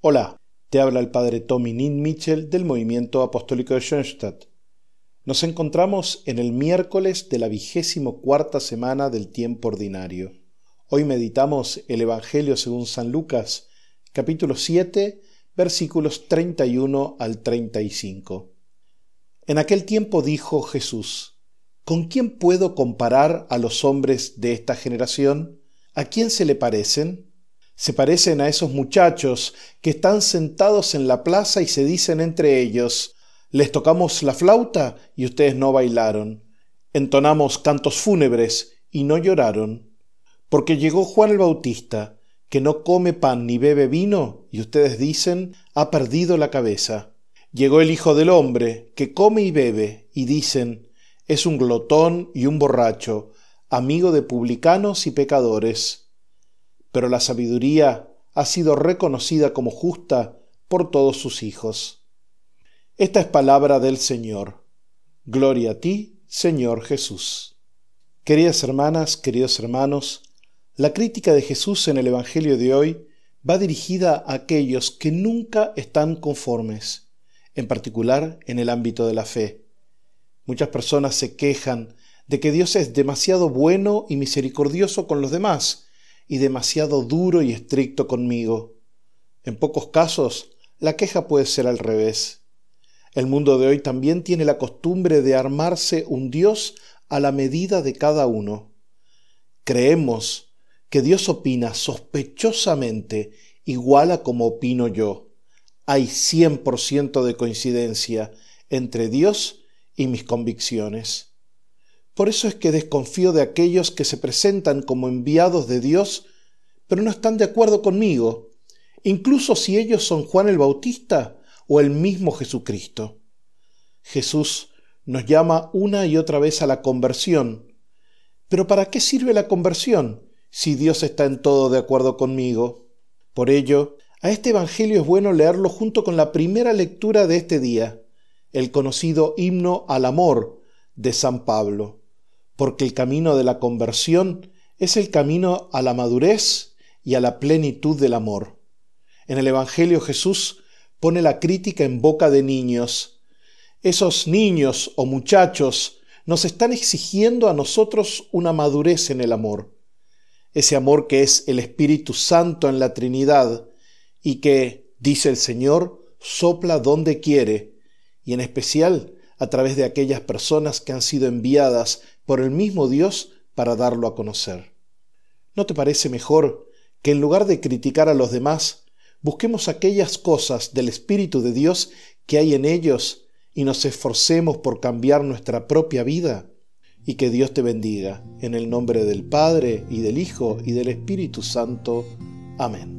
Hola, te habla el padre Tommy Nin Mitchell del Movimiento Apostólico de Schoenstatt. Nos encontramos en el miércoles de la vigésimo cuarta semana del tiempo ordinario. Hoy meditamos el Evangelio según San Lucas, capítulo 7, versículos 31 al 35. En aquel tiempo dijo Jesús, ¿Con quién puedo comparar a los hombres de esta generación? ¿A quién se le parecen? Se parecen a esos muchachos que están sentados en la plaza y se dicen entre ellos, les tocamos la flauta y ustedes no bailaron, entonamos cantos fúnebres y no lloraron, porque llegó Juan el Bautista, que no come pan ni bebe vino, y ustedes dicen, ha perdido la cabeza. Llegó el Hijo del Hombre, que come y bebe, y dicen, es un glotón y un borracho, amigo de publicanos y pecadores pero la sabiduría ha sido reconocida como justa por todos sus hijos. Esta es palabra del Señor. Gloria a ti, Señor Jesús. Queridas hermanas, queridos hermanos, la crítica de Jesús en el Evangelio de hoy va dirigida a aquellos que nunca están conformes, en particular en el ámbito de la fe. Muchas personas se quejan de que Dios es demasiado bueno y misericordioso con los demás, y demasiado duro y estricto conmigo. En pocos casos, la queja puede ser al revés. El mundo de hoy también tiene la costumbre de armarse un Dios a la medida de cada uno. Creemos que Dios opina sospechosamente igual a como opino yo. Hay 100% de coincidencia entre Dios y mis convicciones. Por eso es que desconfío de aquellos que se presentan como enviados de Dios, pero no están de acuerdo conmigo, incluso si ellos son Juan el Bautista o el mismo Jesucristo. Jesús nos llama una y otra vez a la conversión. Pero ¿para qué sirve la conversión si Dios está en todo de acuerdo conmigo? Por ello, a este Evangelio es bueno leerlo junto con la primera lectura de este día, el conocido himno al amor de San Pablo porque el camino de la conversión es el camino a la madurez y a la plenitud del amor. En el Evangelio Jesús pone la crítica en boca de niños. Esos niños o muchachos nos están exigiendo a nosotros una madurez en el amor, ese amor que es el Espíritu Santo en la Trinidad y que, dice el Señor, sopla donde quiere, y en especial a través de aquellas personas que han sido enviadas por el mismo Dios para darlo a conocer. ¿No te parece mejor que en lugar de criticar a los demás, busquemos aquellas cosas del Espíritu de Dios que hay en ellos y nos esforcemos por cambiar nuestra propia vida? Y que Dios te bendiga, en el nombre del Padre, y del Hijo, y del Espíritu Santo. Amén.